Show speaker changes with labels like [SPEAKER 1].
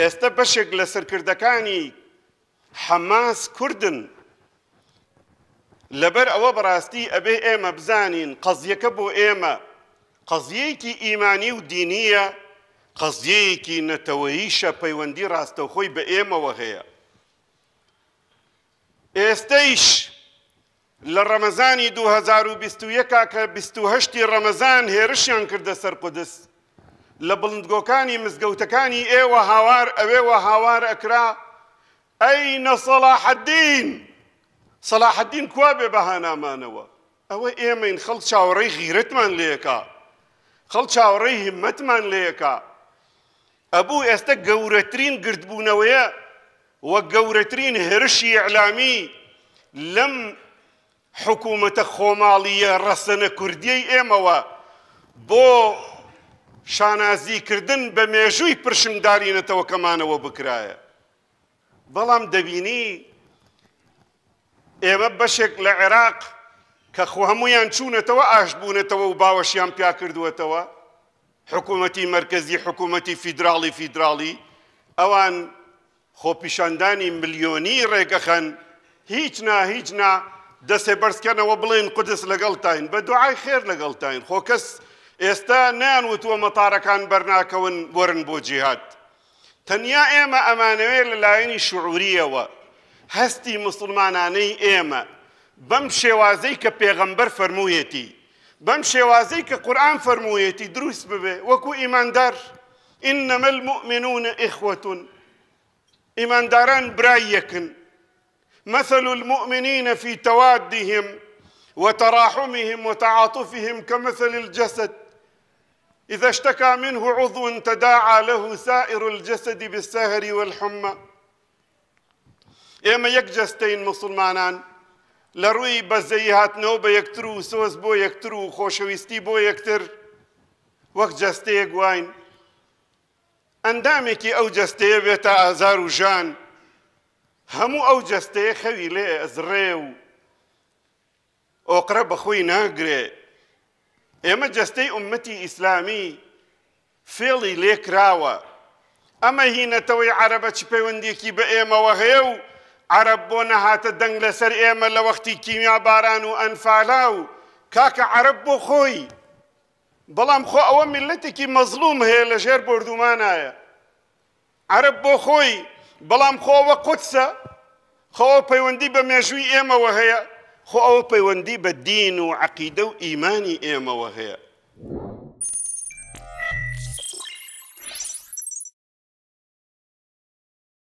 [SPEAKER 1] ئێستا بەشێک لە سەرکردەکانی حەماس کوردن لەبەر ئەوە بەڕاستی ئەبێ ئێمە بزانین قەزیەکە بۆ ئێمە قەزیەیەکی ئیمانی و دینیە قەزیەیەکی نەتەوەییشە پەیوەندی ڕاستەوخۆی بە ئێمەوە هەیە ئێستەیش لە ڕەمەزانی 2021 کە 28 ڕەمەزان هێرشیان کردە سەر قودست لە بڵندگۆکانی مزگەوتەکانی ئێوە هاوار صلاح هاوار صلاح ئەی نەسەڵاحەدین سەلاحەدین کوا بێ بەهانامانەوە خلط ئێمەین خەڵ چاوەڕێی غیرەتمان خلط خەڵ چاوەڕێی هیممەتمان لێکا ئەبوو ئێستا گەورەترین گرتبوونەوەیە وە گەورەترین هێرشی ئەعلامی لم حکوومەتە خۆماڵیە ڕەسەنە کوردیەی ئێمەوە بو شانازیکردن بە مێژووی پرشنگدارینەتەوە کەمانەوە بکرایە. بەڵام دەبینی ئێمە بەشێک لە عێراق کە خو هەمویان چوونەتەوە ئاشبوونەتەوە و باوەشیان پیا کردووەتەوە، حکوومەتی مرکزی حکوومەتی فیدراڵی فیدراڵی، ئەوان خۆپیشاندانی ملیۆنی ڕێگەخەن هیچ نا هیچ نا دەسێ بەرزکەنەوە بڵێن قدس لەگەڵتین بە دوعای خێر لەگەڵتین خۆ کەس استا ئێستا نانوتوە مەتارەکان بەرناکەون گۆرن بۆ جیهات تەنیا ئێمە ئەمانەوەی لەلایەنی شعوریەوە هەستی مسلمانانەی ئێمە بەم شێوازەی کە پێغەمبەر فەرموویەتی بەم شێوازەی کە قورآن فەرموویەتی دروست ببێ ايمان دار إنما المؤمنون إخوة إيمان داران برايكن مثل المؤمنين في توادهم وتراحمهم وتعاطفهم كمثل الجسد إذا اشتكى منه عضو تداعى له سائر الجسد بالسهر والحمى إما يكجستين مسلمان لروي بزيهات نوبة يكترو سوز بو يكترو و بو يكتر وقت جستي خۆشەویستی اندامك او جستي بيتا واین جان همو او جستي خويلة ازريو ئۆقرە بەخۆی ناگرێ ئێمە جەستەی عمەتی ئیسلامی فێڵی لێکراوە ئەمە هینەتەوەی عربە چ پەیوەندێکی بە ئێمەوە هەیە و عرب بۆ نەهاتە دەنگ لەسەر ئێمە لە وەختی کیمیا باران و ئەنفالا و کاکە عرب بۆ خۆی بەڵام خۆ ئەوە میلەتێکی مەزلوم هەیە لە ژێر بردومانایە عرب بۆ خۆی بەڵام خۆوە قوتسە خۆوە پەیوەندی بە مێژووی ئێمەوە هەیە خو او پیوندی به دین و عقیدە و ئیمانی ئێمەوە هەیە